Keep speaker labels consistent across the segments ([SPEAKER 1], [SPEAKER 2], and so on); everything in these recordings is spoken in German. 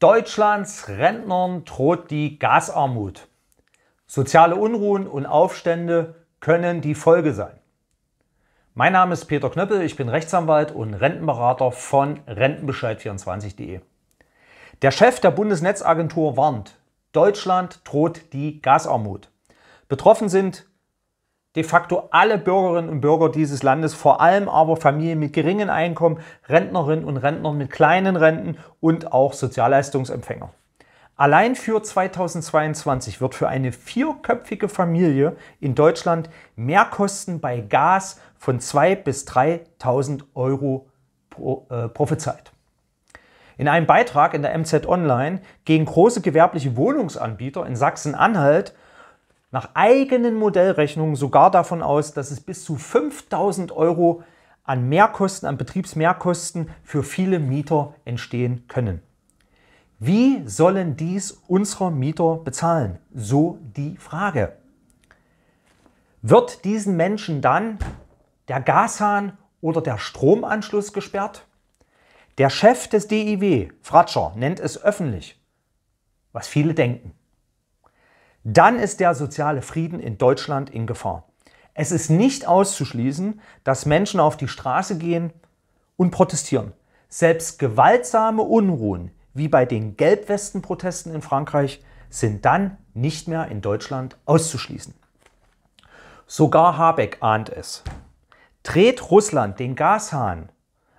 [SPEAKER 1] Deutschlands Rentnern droht die Gasarmut. Soziale Unruhen und Aufstände können die Folge sein. Mein Name ist Peter Knöppel, ich bin Rechtsanwalt und Rentenberater von Rentenbescheid24.de. Der Chef der Bundesnetzagentur warnt, Deutschland droht die Gasarmut. Betroffen sind de facto alle Bürgerinnen und Bürger dieses Landes, vor allem aber Familien mit geringen Einkommen, Rentnerinnen und Rentner mit kleinen Renten und auch Sozialleistungsempfänger. Allein für 2022 wird für eine vierköpfige Familie in Deutschland Mehrkosten bei Gas von 2.000 bis 3.000 Euro pro, äh, prophezeit. In einem Beitrag in der MZ Online gegen große gewerbliche Wohnungsanbieter in Sachsen-Anhalt nach eigenen Modellrechnungen sogar davon aus, dass es bis zu 5000 Euro an Mehrkosten, an Betriebsmehrkosten für viele Mieter entstehen können. Wie sollen dies unsere Mieter bezahlen? So die Frage. Wird diesen Menschen dann der Gashahn oder der Stromanschluss gesperrt? Der Chef des DIW, Fratscher, nennt es öffentlich, was viele denken dann ist der soziale Frieden in Deutschland in Gefahr. Es ist nicht auszuschließen, dass Menschen auf die Straße gehen und protestieren. Selbst gewaltsame Unruhen, wie bei den Gelbwesten-Protesten in Frankreich, sind dann nicht mehr in Deutschland auszuschließen. Sogar Habeck ahnt es. Dreht Russland den Gashahn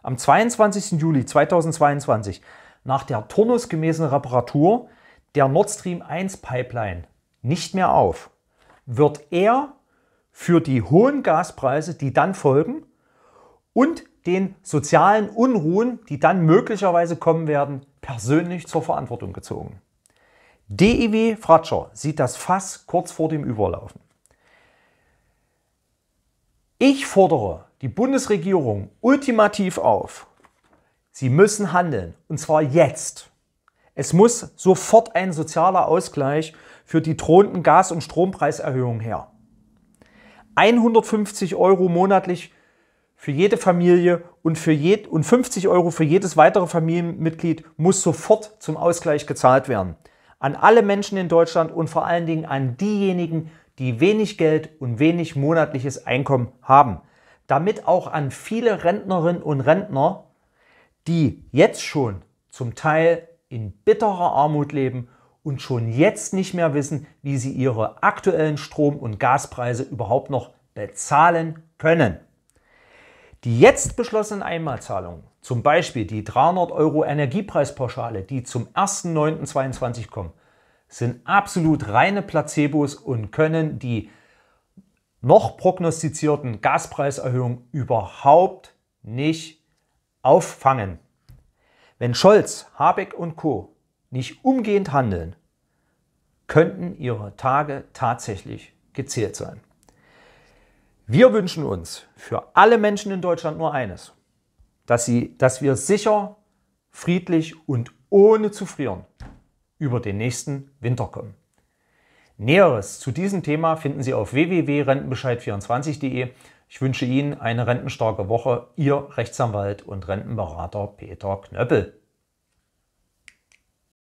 [SPEAKER 1] am 22. Juli 2022 nach der turnusgemäßen Reparatur der Nord Stream 1 Pipeline nicht mehr auf. Wird er für die hohen Gaspreise, die dann folgen, und den sozialen Unruhen, die dann möglicherweise kommen werden, persönlich zur Verantwortung gezogen. DIW Fratscher sieht das Fass kurz vor dem Überlaufen. Ich fordere die Bundesregierung ultimativ auf, sie müssen handeln, und zwar jetzt. Es muss sofort ein sozialer Ausgleich für die drohenden Gas- und Strompreiserhöhungen her. 150 Euro monatlich für jede Familie und, für jed und 50 Euro für jedes weitere Familienmitglied muss sofort zum Ausgleich gezahlt werden. An alle Menschen in Deutschland und vor allen Dingen an diejenigen, die wenig Geld und wenig monatliches Einkommen haben. Damit auch an viele Rentnerinnen und Rentner, die jetzt schon zum Teil in bitterer Armut leben und schon jetzt nicht mehr wissen, wie sie ihre aktuellen Strom- und Gaspreise überhaupt noch bezahlen können. Die jetzt beschlossenen Einmalzahlungen, zum Beispiel die 300 Euro Energiepreispauschale, die zum 1.9.22 kommen, sind absolut reine Placebos und können die noch prognostizierten Gaspreiserhöhungen überhaupt nicht auffangen. Wenn Scholz, Habeck und Co nicht umgehend handeln, könnten ihre Tage tatsächlich gezählt sein. Wir wünschen uns für alle Menschen in Deutschland nur eines, dass, sie, dass wir sicher, friedlich und ohne zu frieren über den nächsten Winter kommen. Näheres zu diesem Thema finden Sie auf www.rentenbescheid24.de. Ich wünsche Ihnen eine rentenstarke Woche. Ihr Rechtsanwalt und Rentenberater Peter Knöppel.